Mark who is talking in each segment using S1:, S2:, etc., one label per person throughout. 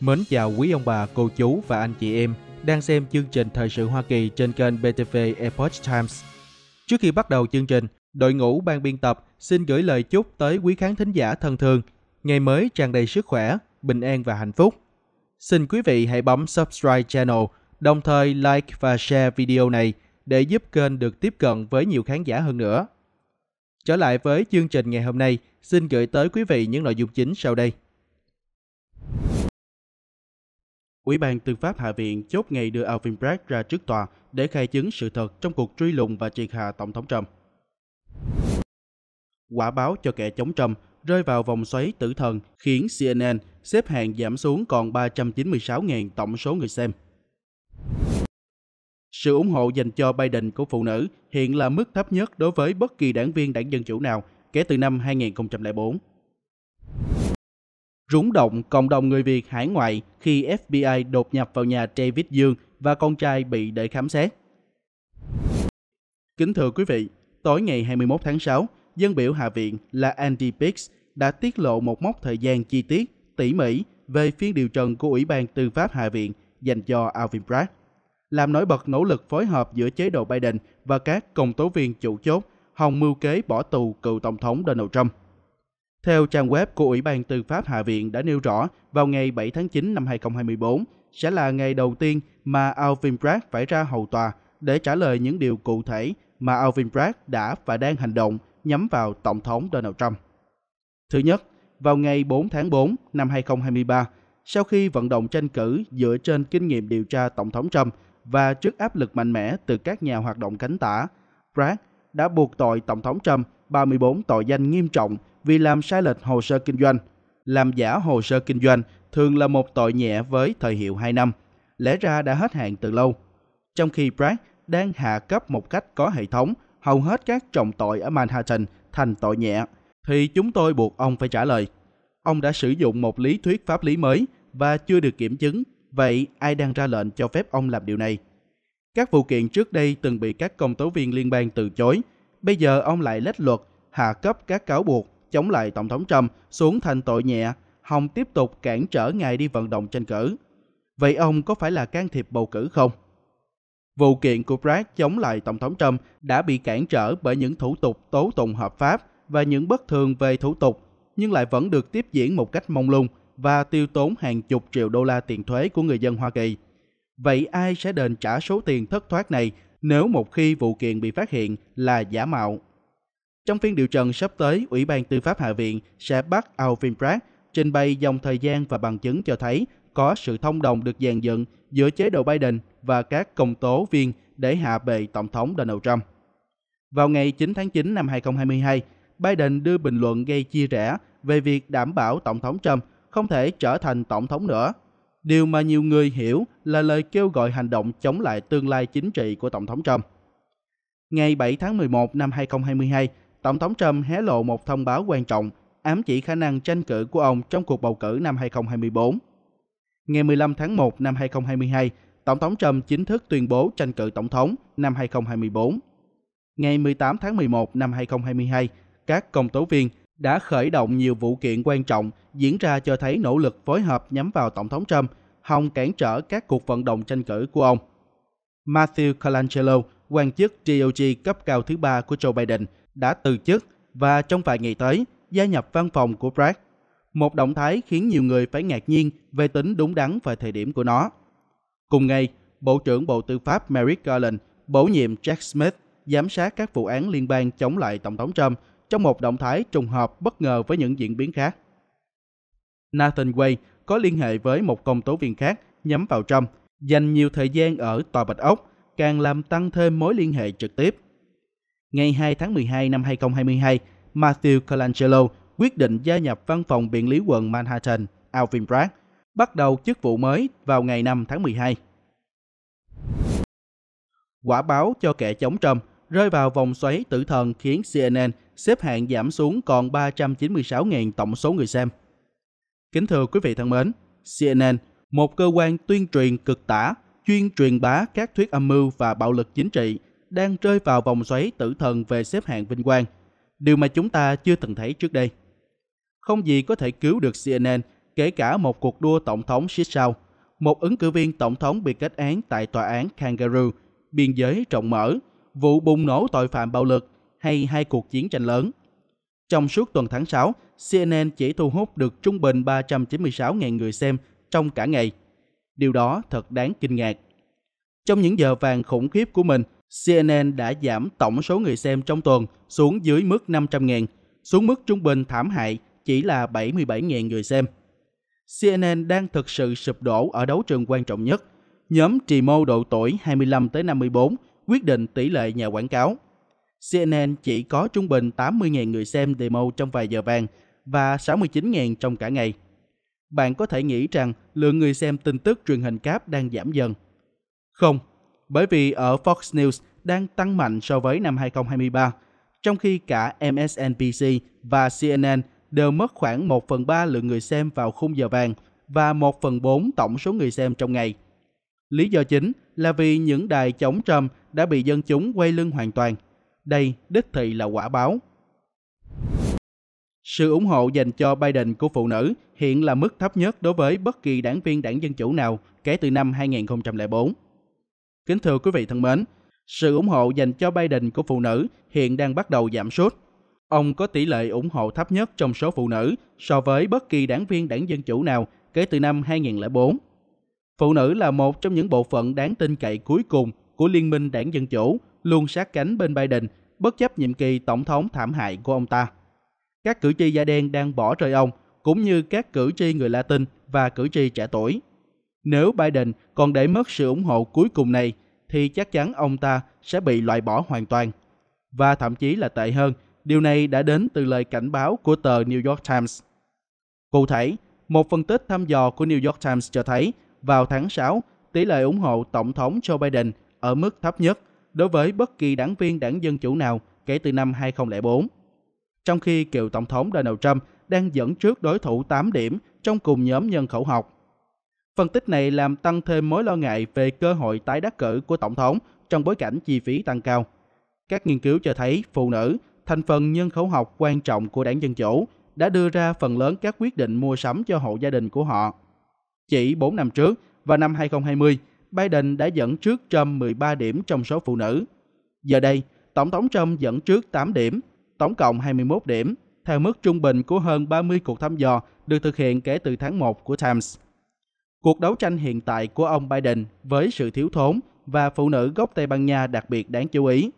S1: Mến chào quý ông bà, cô chú và anh chị em đang xem chương trình Thời sự Hoa Kỳ trên kênh BTV Epoch Times. Trước khi bắt đầu chương trình, đội ngũ ban biên tập xin gửi lời chúc tới quý khán thính giả thân thương. Ngày mới tràn đầy sức khỏe, bình an và hạnh phúc. Xin quý vị hãy bấm subscribe channel, đồng thời like và share video này để giúp kênh được tiếp cận với nhiều khán giả hơn nữa. Trở lại với chương trình ngày hôm nay, xin gửi tới quý vị những nội dung chính sau đây. Ủy ban Tư pháp Hạ viện chốt ngày đưa Alvin Bragg ra trước tòa để khai chứng sự thật trong cuộc truy lùng và triệt hạ Tổng thống Trump. Quả báo cho kẻ chống Trump rơi vào vòng xoáy tử thần khiến CNN xếp hạng giảm xuống còn 396.000 tổng số người xem. Sự ủng hộ dành cho Biden của phụ nữ hiện là mức thấp nhất đối với bất kỳ đảng viên đảng Dân Chủ nào kể từ năm 2004 rúng động cộng đồng người Việt hải ngoại khi FBI đột nhập vào nhà David Dương và con trai bị để khám xét. Kính thưa quý vị, tối ngày 21 tháng 6, dân biểu Hạ viện là Andy Biggs đã tiết lộ một mốc thời gian chi tiết, tỉ mỉ về phiên điều trần của Ủy ban Tư pháp Hạ viện dành cho Alvin Bragg, làm nổi bật nỗ lực phối hợp giữa chế độ Biden và các công tố viên chủ chốt hòng mưu kế bỏ tù cựu Tổng thống Donald Trump. Theo trang web của Ủy ban Tư pháp Hạ viện đã nêu rõ, vào ngày 7 tháng 9 năm 2024 sẽ là ngày đầu tiên mà Alvin Bragg phải ra hầu tòa để trả lời những điều cụ thể mà Alvin Bragg đã và đang hành động nhắm vào Tổng thống Donald Trump. Thứ nhất, vào ngày 4 tháng 4 năm 2023, sau khi vận động tranh cử dựa trên kinh nghiệm điều tra Tổng thống Trump và trước áp lực mạnh mẽ từ các nhà hoạt động cánh tả, Bragg đã buộc tội Tổng thống Trump 34 tội danh nghiêm trọng vì làm sai lệch hồ sơ kinh doanh. Làm giả hồ sơ kinh doanh thường là một tội nhẹ với thời hiệu 2 năm, lẽ ra đã hết hạn từ lâu. Trong khi Bragg đang hạ cấp một cách có hệ thống hầu hết các trọng tội ở Manhattan thành tội nhẹ, thì chúng tôi buộc ông phải trả lời. Ông đã sử dụng một lý thuyết pháp lý mới và chưa được kiểm chứng, vậy ai đang ra lệnh cho phép ông làm điều này? Các vụ kiện trước đây từng bị các công tố viên liên bang từ chối, bây giờ ông lại lách luật, hạ cấp các cáo buộc chống lại Tổng thống Trump xuống thành tội nhẹ, Hồng tiếp tục cản trở ngài đi vận động tranh cử. Vậy ông có phải là can thiệp bầu cử không? Vụ kiện của brad chống lại Tổng thống Trump đã bị cản trở bởi những thủ tục tố tụng hợp pháp và những bất thường về thủ tục, nhưng lại vẫn được tiếp diễn một cách mông lung và tiêu tốn hàng chục triệu đô la tiền thuế của người dân Hoa Kỳ. Vậy ai sẽ đền trả số tiền thất thoát này nếu một khi vụ kiện bị phát hiện là giả mạo? Trong phiên điều trần sắp tới, Ủy ban Tư pháp Hạ viện sẽ bắt Alvin Bragg trình bày dòng thời gian và bằng chứng cho thấy có sự thông đồng được dàn dựng giữa chế độ Biden và các công tố viên để hạ bệ Tổng thống Donald Trump. Vào ngày 9 tháng 9 năm 2022, Biden đưa bình luận gây chia rẽ về việc đảm bảo Tổng thống Trump không thể trở thành Tổng thống nữa. Điều mà nhiều người hiểu là lời kêu gọi hành động chống lại tương lai chính trị của Tổng thống Trump. Ngày 7 tháng 11 năm 2022, Tổng thống Trump hé lộ một thông báo quan trọng ám chỉ khả năng tranh cử của ông trong cuộc bầu cử năm 2024. Ngày 15 tháng 1 năm 2022, Tổng thống Trump chính thức tuyên bố tranh cử tổng thống năm 2024. Ngày 18 tháng 11 năm 2022, các công tố viên đã khởi động nhiều vụ kiện quan trọng diễn ra cho thấy nỗ lực phối hợp nhắm vào Tổng thống Trump, hòng cản trở các cuộc vận động tranh cử của ông. Matthew Colangelo, quan chức DOJ cấp cao thứ ba của Joe Biden, đã từ chức và trong vài ngày tới gia nhập văn phòng của Brad, Một động thái khiến nhiều người phải ngạc nhiên về tính đúng đắn và thời điểm của nó. Cùng ngày, Bộ trưởng Bộ Tư pháp Merrick Garland bổ nhiệm Jack Smith giám sát các vụ án liên bang chống lại Tổng thống Trump trong một động thái trùng hợp bất ngờ với những diễn biến khác. Nathan Way có liên hệ với một công tố viên khác nhắm vào Trump, dành nhiều thời gian ở tòa Bạch Ốc, càng làm tăng thêm mối liên hệ trực tiếp ngày 2 tháng 12 năm 2022, Matthew Colangelo quyết định gia nhập văn phòng biện lý quận Manhattan, Alvin Bragg, bắt đầu chức vụ mới vào ngày 5 tháng 12. Quả báo cho kẻ chống Trump rơi vào vòng xoáy tử thần khiến CNN xếp hạng giảm xuống còn 396.000 tổng số người xem. Kính thưa quý vị thân mến, CNN, một cơ quan tuyên truyền cực tả, chuyên truyền bá các thuyết âm mưu và bạo lực chính trị, đang rơi vào vòng xoáy tử thần về xếp hạng vinh quang, điều mà chúng ta chưa từng thấy trước đây. Không gì có thể cứu được CNN, kể cả một cuộc đua tổng thống siết sao, một ứng cử viên tổng thống bị kết án tại tòa án Kangaroo, biên giới rộng mở, vụ bùng nổ tội phạm bạo lực hay hai cuộc chiến tranh lớn. Trong suốt tuần tháng 6, CNN chỉ thu hút được trung bình 396.000 người xem trong cả ngày. Điều đó thật đáng kinh ngạc. Trong những giờ vàng khủng khiếp của mình, CNN đã giảm tổng số người xem trong tuần xuống dưới mức 500.000, xuống mức trung bình thảm hại chỉ là 77.000 người xem. CNN đang thực sự sụp đổ ở đấu trường quan trọng nhất. Nhóm trì mô độ tuổi 25 tới 54 quyết định tỷ lệ nhà quảng cáo. CNN chỉ có trung bình 80.000 người xem demo trong vài giờ vàng và 69.000 trong cả ngày. Bạn có thể nghĩ rằng lượng người xem tin tức truyền hình cáp đang giảm dần. Không, bởi vì ở Fox News đang tăng mạnh so với năm 2023, trong khi cả MSNBC và CNN đều mất khoảng 1 phần 3 lượng người xem vào khung giờ vàng và 1 phần 4 tổng số người xem trong ngày. Lý do chính là vì những đài chống Trump đã bị dân chúng quay lưng hoàn toàn. Đây đích thị là quả báo. Sự ủng hộ dành cho Biden của phụ nữ hiện là mức thấp nhất đối với bất kỳ đảng viên đảng Dân Chủ nào kể từ năm 2004. Kính thưa quý vị thân mến, sự ủng hộ dành cho Biden của phụ nữ hiện đang bắt đầu giảm sút. Ông có tỷ lệ ủng hộ thấp nhất trong số phụ nữ so với bất kỳ đảng viên đảng Dân Chủ nào kể từ năm 2004. Phụ nữ là một trong những bộ phận đáng tin cậy cuối cùng của Liên minh đảng Dân Chủ, luôn sát cánh bên Biden bất chấp nhiệm kỳ tổng thống thảm hại của ông ta. Các cử tri da đen đang bỏ rơi ông, cũng như các cử tri người Latin và cử tri trẻ tuổi. Nếu Biden còn để mất sự ủng hộ cuối cùng này, thì chắc chắn ông ta sẽ bị loại bỏ hoàn toàn. Và thậm chí là tệ hơn, điều này đã đến từ lời cảnh báo của tờ New York Times. Cụ thể, một phân tích thăm dò của New York Times cho thấy vào tháng 6, tỷ lệ ủng hộ Tổng thống Joe Biden ở mức thấp nhất đối với bất kỳ đảng viên đảng Dân Chủ nào kể từ năm 2004. Trong khi cựu Tổng thống Donald Trump đang dẫn trước đối thủ 8 điểm trong cùng nhóm nhân khẩu học. Phân tích này làm tăng thêm mối lo ngại về cơ hội tái đắc cử của Tổng thống trong bối cảnh chi phí tăng cao. Các nghiên cứu cho thấy phụ nữ, thành phần nhân khẩu học quan trọng của đảng Dân Chủ, đã đưa ra phần lớn các quyết định mua sắm cho hộ gia đình của họ. Chỉ 4 năm trước, vào năm 2020, Biden đã dẫn trước Trump 13 điểm trong số phụ nữ. Giờ đây, Tổng thống Trump dẫn trước 8 điểm, tổng cộng 21 điểm, theo mức trung bình của hơn 30 cuộc thăm dò được thực hiện kể từ tháng 1 của Times. Cuộc đấu tranh hiện tại của ông Biden với sự thiếu thốn và phụ nữ gốc Tây Ban Nha đặc biệt đáng chú ý.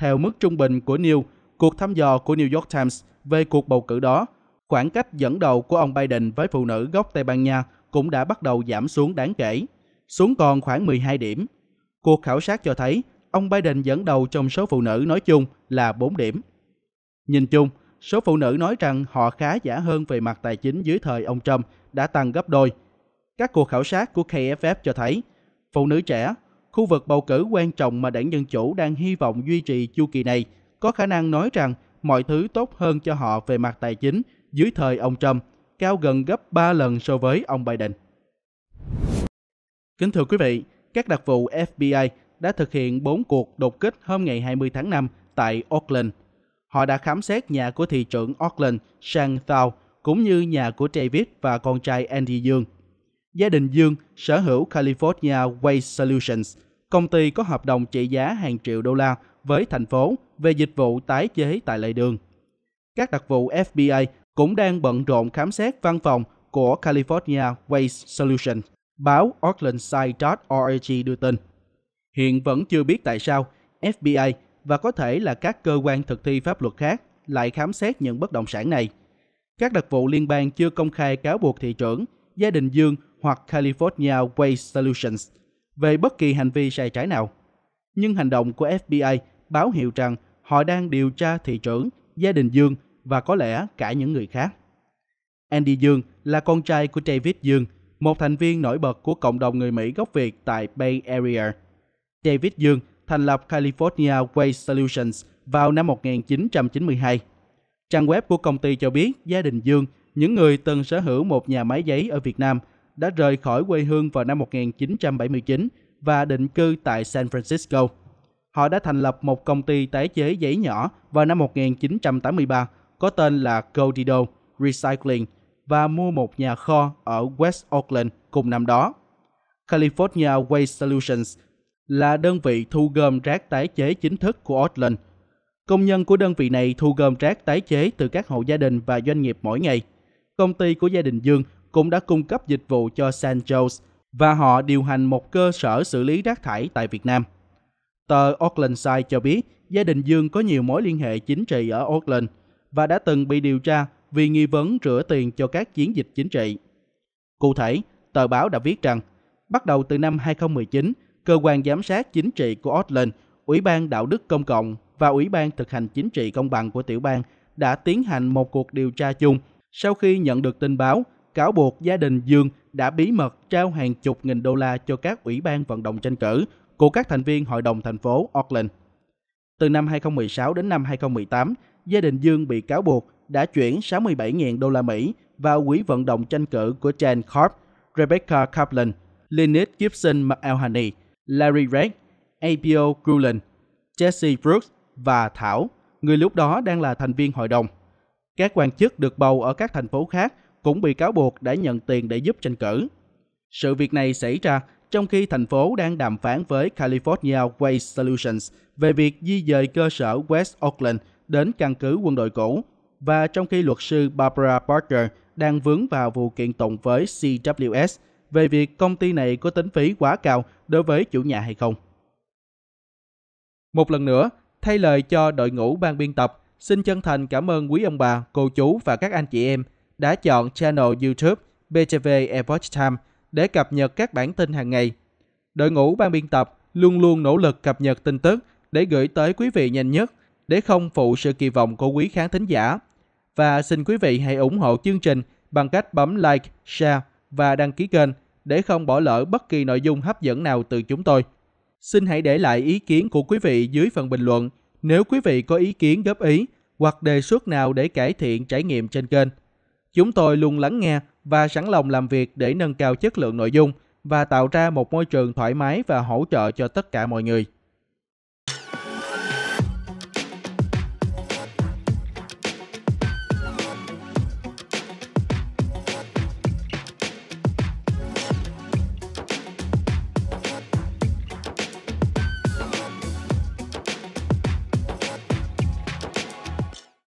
S1: Theo mức trung bình của New, cuộc thăm dò của New York Times về cuộc bầu cử đó, khoảng cách dẫn đầu của ông Biden với phụ nữ gốc Tây Ban Nha cũng đã bắt đầu giảm xuống đáng kể, xuống còn khoảng 12 điểm. Cuộc khảo sát cho thấy ông Biden dẫn đầu trong số phụ nữ nói chung là 4 điểm. Nhìn chung, số phụ nữ nói rằng họ khá giả hơn về mặt tài chính dưới thời ông Trump đã tăng gấp đôi – các cuộc khảo sát của KFF cho thấy, phụ nữ trẻ, khu vực bầu cử quan trọng mà đảng Dân Chủ đang hy vọng duy trì chu kỳ này, có khả năng nói rằng mọi thứ tốt hơn cho họ về mặt tài chính dưới thời ông Trump, cao gần gấp 3 lần so với ông Biden. Kính thưa quý vị, các đặc vụ FBI đã thực hiện 4 cuộc đột kích hôm ngày 20 tháng 5 tại Auckland. Họ đã khám xét nhà của thị trưởng Auckland, Shang Thao, cũng như nhà của David và con trai Andy Dương Gia đình Dương sở hữu California Waste Solutions, công ty có hợp đồng trị giá hàng triệu đô la với thành phố về dịch vụ tái chế tại lề đường. Các đặc vụ FBI cũng đang bận rộn khám xét văn phòng của California Waste Solution, báo OaklandSide.org đưa tin. Hiện vẫn chưa biết tại sao FBI và có thể là các cơ quan thực thi pháp luật khác lại khám xét những bất động sản này. Các đặc vụ liên bang chưa công khai cáo buộc thị trưởng, gia đình Dương hoặc California Waste Solutions về bất kỳ hành vi sai trái nào. Nhưng hành động của FBI báo hiệu rằng họ đang điều tra thị trưởng, gia đình Dương và có lẽ cả những người khác. Andy Dương là con trai của David Dương, một thành viên nổi bật của cộng đồng người Mỹ gốc Việt tại Bay Area. David Dương thành lập California Waste Solutions vào năm 1992. Trang web của công ty cho biết gia đình Dương, những người từng sở hữu một nhà máy giấy ở Việt Nam – đã rời khỏi quê hương vào năm 1979 và định cư tại San Francisco. Họ đã thành lập một công ty tái chế giấy nhỏ vào năm 1983 có tên là Godido Recycling và mua một nhà kho ở West Oakland cùng năm đó. California Waste Solutions là đơn vị thu gom rác tái chế chính thức của Oakland. Công nhân của đơn vị này thu gom rác tái chế từ các hộ gia đình và doanh nghiệp mỗi ngày. Công ty của gia đình Dương cũng đã cung cấp dịch vụ cho San Jose và họ điều hành một cơ sở xử lý rác thải tại Việt Nam. Tờ Auckland Side cho biết gia đình Dương có nhiều mối liên hệ chính trị ở Auckland và đã từng bị điều tra vì nghi vấn rửa tiền cho các chiến dịch chính trị. Cụ thể, tờ báo đã viết rằng, bắt đầu từ năm 2019, cơ quan giám sát chính trị của Auckland, Ủy ban Đạo đức Công cộng và Ủy ban Thực hành Chính trị Công bằng của tiểu bang đã tiến hành một cuộc điều tra chung sau khi nhận được tin báo cáo buộc gia đình Dương đã bí mật trao hàng chục nghìn đô la cho các ủy ban vận động tranh cử của các thành viên hội đồng thành phố Auckland. Từ năm 2016 đến năm 2018, gia đình Dương bị cáo buộc đã chuyển 67.000 đô la Mỹ vào quỹ vận động tranh cử của Jan Corp, Rebecca Kaplan, Lynette Gibson McElhaney, Larry Reid, APO Grulin, Jesse Brooks và Thảo, người lúc đó đang là thành viên hội đồng. Các quan chức được bầu ở các thành phố khác cũng bị cáo buộc đã nhận tiền để giúp tranh cử. Sự việc này xảy ra trong khi thành phố đang đàm phán với California Waste Solutions về việc di dời cơ sở West Oakland đến căn cứ quân đội cũ và trong khi luật sư Barbara Parker đang vướng vào vụ kiện tụng với CWS về việc công ty này có tính phí quá cao đối với chủ nhà hay không. Một lần nữa, thay lời cho đội ngũ ban biên tập, xin chân thành cảm ơn quý ông bà, cô chú và các anh chị em đã chọn channel YouTube BTV Epoch Time để cập nhật các bản tin hàng ngày. Đội ngũ ban biên tập luôn luôn nỗ lực cập nhật tin tức để gửi tới quý vị nhanh nhất để không phụ sự kỳ vọng của quý khán thính giả. Và xin quý vị hãy ủng hộ chương trình bằng cách bấm like, share và đăng ký kênh để không bỏ lỡ bất kỳ nội dung hấp dẫn nào từ chúng tôi. Xin hãy để lại ý kiến của quý vị dưới phần bình luận nếu quý vị có ý kiến góp ý hoặc đề xuất nào để cải thiện trải nghiệm trên kênh. Chúng tôi luôn lắng nghe và sẵn lòng làm việc để nâng cao chất lượng nội dung và tạo ra một môi trường thoải mái và hỗ trợ cho tất cả mọi người.